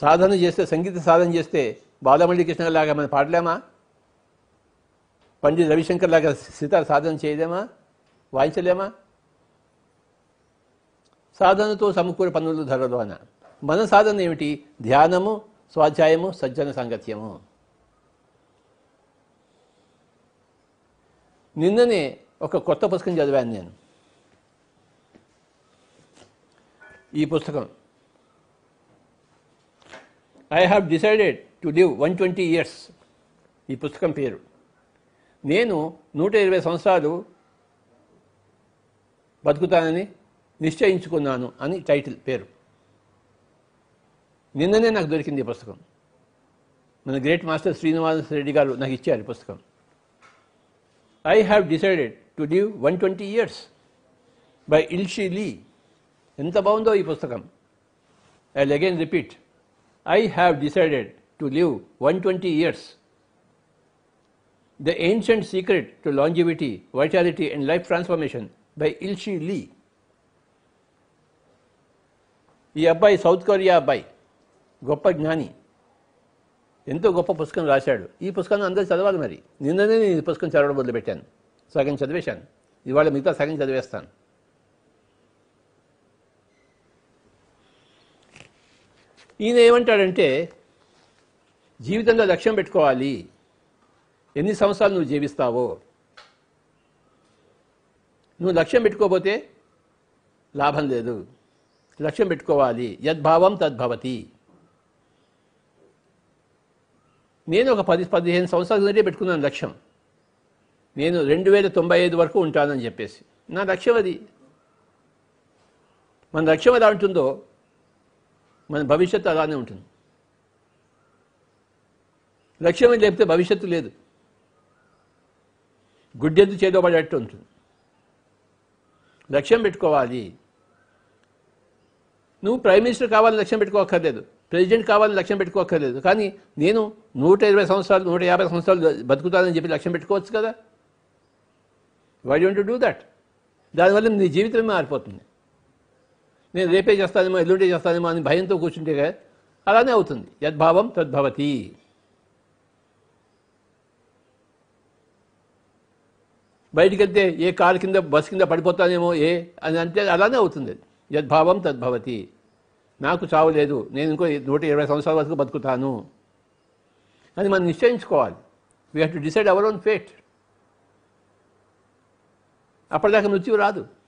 సాధన చేస్తే సంగీత సాధన చేస్తే బాలమల్లి కృష్ణ లాగా మనం పాడలేమా పండిత్ రవిశంకర్ లాగా సితార్ సాధన చేయలేమా వాయించలేమా సాధనతో సమకూర పనులు అన మన సాధన ఏమిటి ధ్యానము స్వాధ్యాయము సజ్జన సాంగత్యము నిన్ననే ఒక కొత్త పుస్తకం చదివాను నేను ఈ పుస్తకం I have decided to live one twenty years ఈ పుస్తకం పేరు నేను నూట ఇరవై సంవత్సరాలు బతుకుతానని నిశ్చయించుకున్నాను అని టైటిల్ పేరు నిన్ననే నాకు దొరికింది ఈ పుస్తకం మన గ్రేట్ మాస్టర్ శ్రీనివాస రెడ్డి గారు నాకు ఇచ్చారు ఈ పుస్తకం I have decided to live one twenty years by Ilchi Lee ఎంత బాగుందో ఈ పుస్తకం I again repeat I have decided to live one twenty years the ancient secret to longevity vitality and life transformation by Ilchi Lee ఈ అబ్బాయి south Korea అబ్బాయి గొప్ప జ్ఞాని ఎంతో గొప్ప పుస్తకం రాశాడు ఈ పుస్తకాన్ని అందరూ చదవాలి మరి నిన్ననే నేను ఈ పుస్తకం చదవడం మొదలుపెట్టాను సగం చదివేశాను ఇవాళ మిగతా సగం చదివేస్తాను ఈయన ఏమంటాడంటే జీవితంలో లక్ష్యం పెట్టుకోవాలి ఎన్ని సంవత్సరాలు నువ్వు జీవిస్తావో నువ్వు లక్ష్యం పెట్టుకోపోతే లాభం లేదు లక్ష్యం పెట్టుకోవాలి యద్భావం తద్భవతి నేను ఒక పది పదిహేను సంవత్సరాల నుండి పెట్టుకున్నాను లక్ష్యం నేను రెండు వేల తొంభై ఐదు వరకు ఉంటానని చెప్పేసి నా లక్ష్యం అది మన లక్ష్యం ఎలా ఉంటుందో మన భవిష్యత్తు అలానే ఉంటుంది లక్ష్యం లేకపోతే భవిష్యత్తు లేదు గుడ్డెద్దు పడేటట్టు ఉంటుంది లక్ష్యం పెట్టుకోవాలి నువ్వు ప్రైమ్ మినిస్టర్ కావాలని లక్ష్యం పెట్టుకోక్కర్లేదు ప్రెసిడెంట్ కావాలని లక్ష్యం పెట్టుకోక్కర్లేదు కానీ నేను నూట ఇరవై సంవత్సరాలు నూట యాభై సంవత్సరాలు బతుకుతానని చెప్పి లక్ష్యం పెట్టుకోవచ్చు కదా వై డోంట్ డూ దట్ దానివల్ల నీ జీవితమే మారిపోతుంది నేను రేపే చేస్తానేమో ఎల్లుంటే చేస్తానేమో అని భయంతో కూర్చుంటే అలానే అవుతుంది యద్భావం తద్భవతి బయటికి వెళ్తే ఏ కారు కింద బస్ కింద పడిపోతానేమో ఏ అని అంటే అలానే అవుతుంది యద్భావం తద్భవతి నాకు చావు లేదు నేను ఇంకో నూట ఇరవై సంవత్సరాల వరకు బతుకుతాను అని మనం నిశ్చయించుకోవాలి we have to decide our own fate aparelho é muito tirado.